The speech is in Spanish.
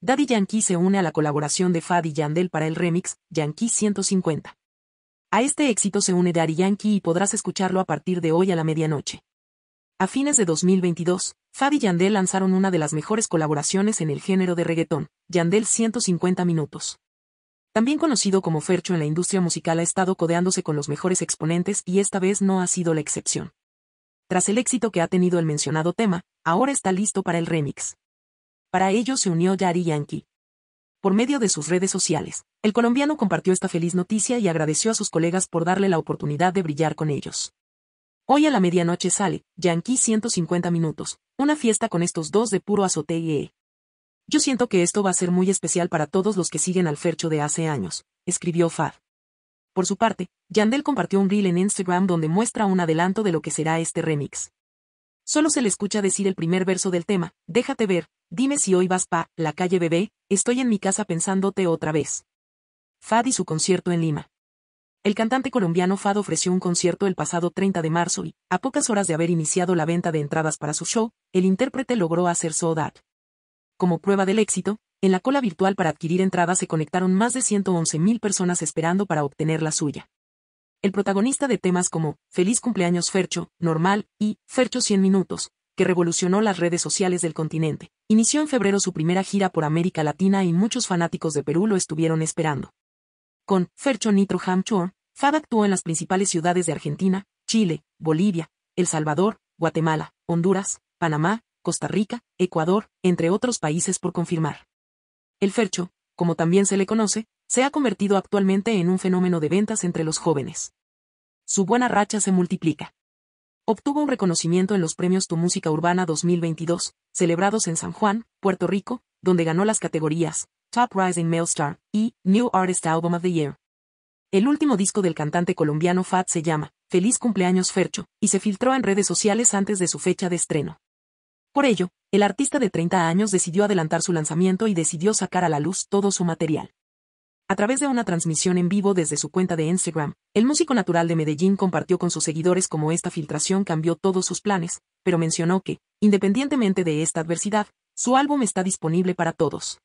Daddy Yankee se une a la colaboración de Fadi Yandel para el remix Yankee 150. A este éxito se une Daddy Yankee y podrás escucharlo a partir de hoy a la medianoche. A fines de 2022, Fadi Yandel lanzaron una de las mejores colaboraciones en el género de reggaetón, Yandel 150 minutos. También conocido como Fercho en la industria musical ha estado codeándose con los mejores exponentes y esta vez no ha sido la excepción. Tras el éxito que ha tenido el mencionado tema, ahora está listo para el remix. Para ello se unió Yari Yankee. Por medio de sus redes sociales, el colombiano compartió esta feliz noticia y agradeció a sus colegas por darle la oportunidad de brillar con ellos. Hoy a la medianoche sale, Yankee 150 minutos, una fiesta con estos dos de puro azote y eh. Yo siento que esto va a ser muy especial para todos los que siguen al Fercho de hace años, escribió Fad. Por su parte, Yandel compartió un reel en Instagram donde muestra un adelanto de lo que será este remix. Solo se le escucha decir el primer verso del tema, déjate ver, dime si hoy vas pa, la calle bebé, estoy en mi casa pensándote otra vez. Fad y su concierto en Lima. El cantante colombiano Fad ofreció un concierto el pasado 30 de marzo y, a pocas horas de haber iniciado la venta de entradas para su show, el intérprete logró hacer sold Como prueba del éxito, en la cola virtual para adquirir entradas se conectaron más de mil personas esperando para obtener la suya el protagonista de temas como Feliz cumpleaños Fercho, Normal y Fercho 100 minutos, que revolucionó las redes sociales del continente. Inició en febrero su primera gira por América Latina y muchos fanáticos de Perú lo estuvieron esperando. Con Fercho Nitro Ham Tour, Fab actuó en las principales ciudades de Argentina, Chile, Bolivia, El Salvador, Guatemala, Honduras, Panamá, Costa Rica, Ecuador, entre otros países por confirmar. El Fercho, como también se le conoce, se ha convertido actualmente en un fenómeno de ventas entre los jóvenes. Su buena racha se multiplica. Obtuvo un reconocimiento en los premios Tu Música Urbana 2022, celebrados en San Juan, Puerto Rico, donde ganó las categorías Top Rising Male Star y New Artist Album of the Year. El último disco del cantante colombiano Fat se llama Feliz cumpleaños Fercho, y se filtró en redes sociales antes de su fecha de estreno. Por ello, el artista de 30 años decidió adelantar su lanzamiento y decidió sacar a la luz todo su material. A través de una transmisión en vivo desde su cuenta de Instagram, el músico natural de Medellín compartió con sus seguidores cómo esta filtración cambió todos sus planes, pero mencionó que, independientemente de esta adversidad, su álbum está disponible para todos.